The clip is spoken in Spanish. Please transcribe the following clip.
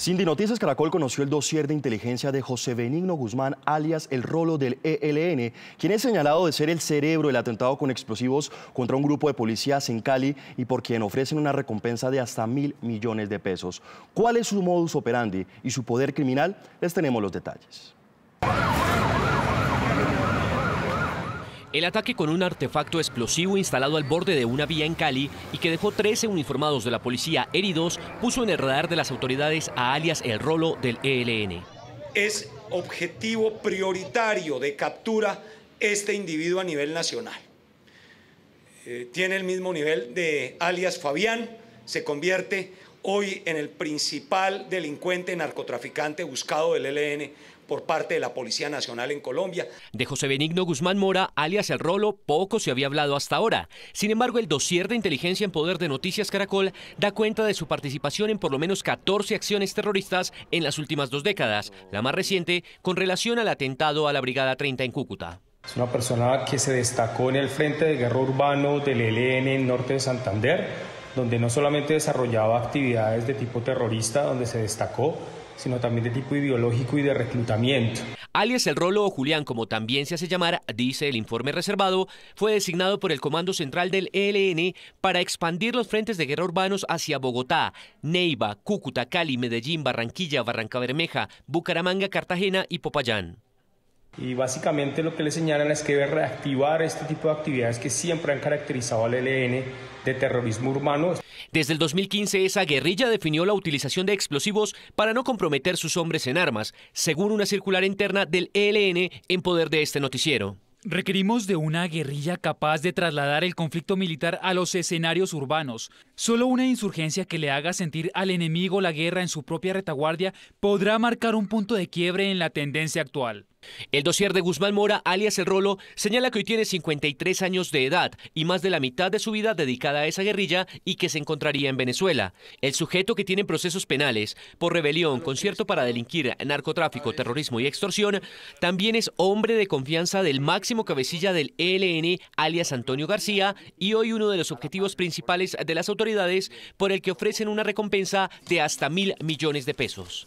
Cindy Noticias Caracol conoció el dossier de inteligencia de José Benigno Guzmán, alias el rolo del ELN, quien es señalado de ser el cerebro del atentado con explosivos contra un grupo de policías en Cali y por quien ofrecen una recompensa de hasta mil millones de pesos. ¿Cuál es su modus operandi y su poder criminal? Les tenemos los detalles. El ataque con un artefacto explosivo instalado al borde de una vía en Cali y que dejó 13 uniformados de la policía heridos puso en el radar de las autoridades a alias El Rolo del ELN. Es objetivo prioritario de captura este individuo a nivel nacional. Eh, tiene el mismo nivel de alias Fabián, se convierte hoy en el principal delincuente narcotraficante buscado del ELN por parte de la Policía Nacional en Colombia. De José Benigno Guzmán Mora, alias El Rolo, poco se había hablado hasta ahora. Sin embargo, el dossier de inteligencia en poder de Noticias Caracol da cuenta de su participación en por lo menos 14 acciones terroristas en las últimas dos décadas, la más reciente con relación al atentado a la Brigada 30 en Cúcuta. Es una persona que se destacó en el frente de guerra urbano del ELN en norte de Santander donde no solamente desarrollaba actividades de tipo terrorista, donde se destacó, sino también de tipo ideológico y de reclutamiento. Alias El Rolo o Julián, como también se hace llamar, dice el informe reservado, fue designado por el Comando Central del ELN para expandir los frentes de guerra urbanos hacia Bogotá, Neiva, Cúcuta, Cali, Medellín, Barranquilla, Barranca Bermeja, Bucaramanga, Cartagena y Popayán. Y básicamente lo que le señalan es que debe reactivar este tipo de actividades que siempre han caracterizado al ELN de terrorismo urbano. Desde el 2015 esa guerrilla definió la utilización de explosivos para no comprometer sus hombres en armas, según una circular interna del ELN en poder de este noticiero. Requerimos de una guerrilla capaz de trasladar el conflicto militar a los escenarios urbanos. Solo una insurgencia que le haga sentir al enemigo la guerra en su propia retaguardia podrá marcar un punto de quiebre en la tendencia actual. El dossier de Guzmán Mora, alias El Rolo, señala que hoy tiene 53 años de edad y más de la mitad de su vida dedicada a esa guerrilla y que se encontraría en Venezuela. El sujeto que tiene procesos penales por rebelión, concierto para delinquir, narcotráfico, terrorismo y extorsión, también es hombre de confianza del máximo cabecilla del ELN, alias Antonio García, y hoy uno de los objetivos principales de las autoridades por el que ofrecen una recompensa de hasta mil millones de pesos.